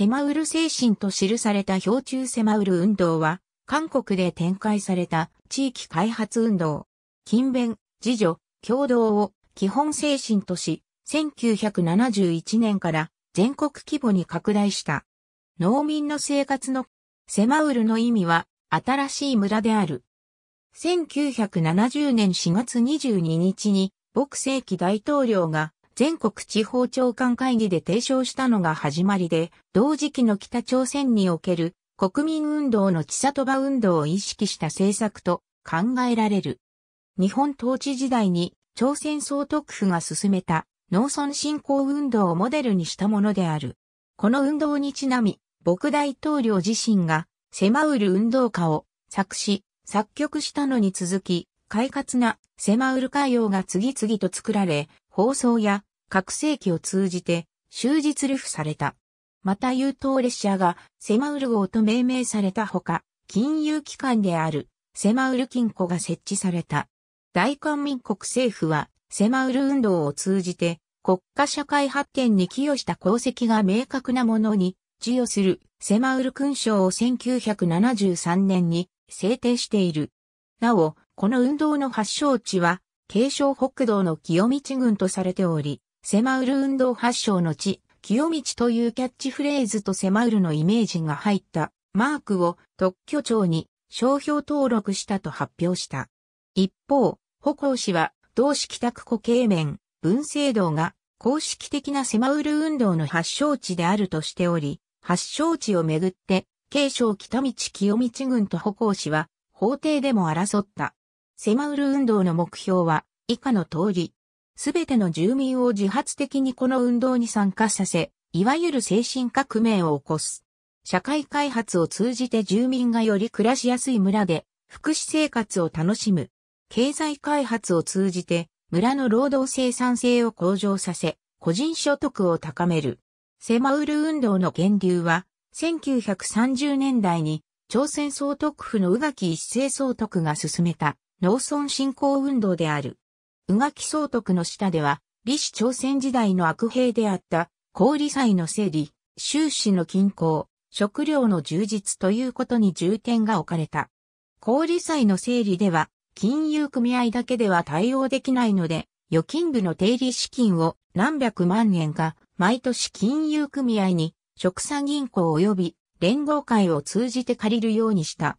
セマウル精神と記された氷柱セマウル運動は、韓国で展開された地域開発運動、勤勉、自助、共同を基本精神とし、1971年から全国規模に拡大した。農民の生活のセマウルの意味は新しい村である。1970年4月22日に、牧世紀大統領が全国地方長官会議で提唱したのが始まりで、同時期の北朝鮮における国民運動の地里場運動を意識した政策と考えられる。日本統治時代に朝鮮総督府が進めた農村振興運動をモデルにしたものである。この運動にちなみ、僕大統領自身がセマウル運動家を作詞、作曲したのに続き、快活なセマウル歌謡が次々と作られ、放送や拡声器を通じて終日流布された。また優等列車がセマウル号と命名されたほか、金融機関であるセマウル金庫が設置された。大韓民国政府はセマウル運動を通じて国家社会発展に寄与した功績が明確なものに授与するセマウル勲章を1973年に制定している。なお、この運動の発祥地は継承北道の清道群とされており、セマウル運動発祥の地、清道というキャッチフレーズとセマウルのイメージが入ったマークを特許庁に商標登録したと発表した。一方、歩行氏は同志北区固形面、文政道が公式的なセマウル運動の発祥地であるとしており、発祥地をめぐって、慶尚北道清道群と歩行氏は法廷でも争った。セマウル運動の目標は、以下の通り。すべての住民を自発的にこの運動に参加させ、いわゆる精神革命を起こす。社会開発を通じて住民がより暮らしやすい村で、福祉生活を楽しむ。経済開発を通じて、村の労働生産性を向上させ、個人所得を高める。セマウル運動の源流は、1930年代に朝鮮総督府の宇垣一世総督が進めた農村振興運動である。宇垣総督の下では、李氏朝鮮時代の悪兵であった、氷祭の整理、収支の均衡、食料の充実ということに重点が置かれた。氷祭の整理では、金融組合だけでは対応できないので、預金部の定理資金を何百万円か、毎年金融組合に、職産銀行及び連合会を通じて借りるようにした。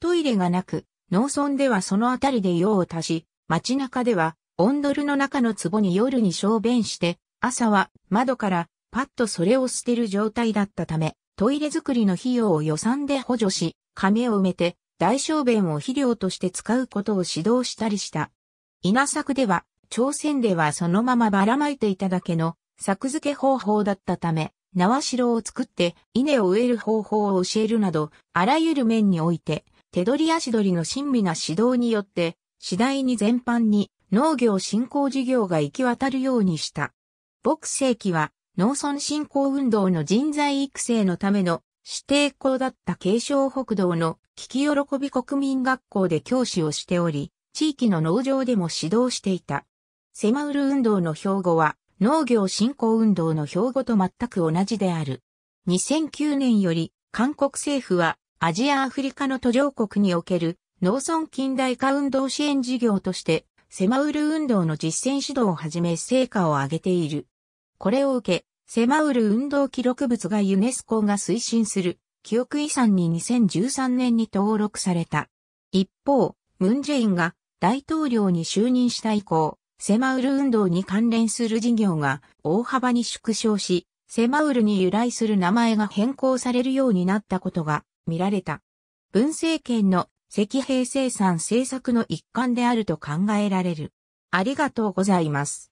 トイレがなく、農村ではそのあたりで用を足し、街中では、オンドルの中の壺に夜に小便して、朝は窓からパッとそれを捨てる状態だったため、トイレ作りの費用を予算で補助し、亀を埋めて大小便を肥料として使うことを指導したりした。稲作では、朝鮮ではそのままばらまいていただけの作付け方法だったため、縄代を作って稲を植える方法を教えるなど、あらゆる面において手取り足取りの親身な指導によって、次第に全般に農業振興事業が行き渡るようにした。牧世紀は農村振興運動の人材育成のための指定校だった継承北道の聞き喜び国民学校で教師をしており、地域の農場でも指導していた。セマウル運動の標語は農業振興運動の標語と全く同じである。2009年より韓国政府はアジアアフリカの途上国における農村近代化運動支援事業として、セマウル運動の実践指導をはじめ成果を上げている。これを受け、セマウル運動記録物がユネスコが推進する記憶遺産に2013年に登録された。一方、ムンジェインが大統領に就任した以降、セマウル運動に関連する事業が大幅に縮小し、セマウルに由来する名前が変更されるようになったことが見られた。文政権の赤兵生産政策の一環であると考えられる。ありがとうございます。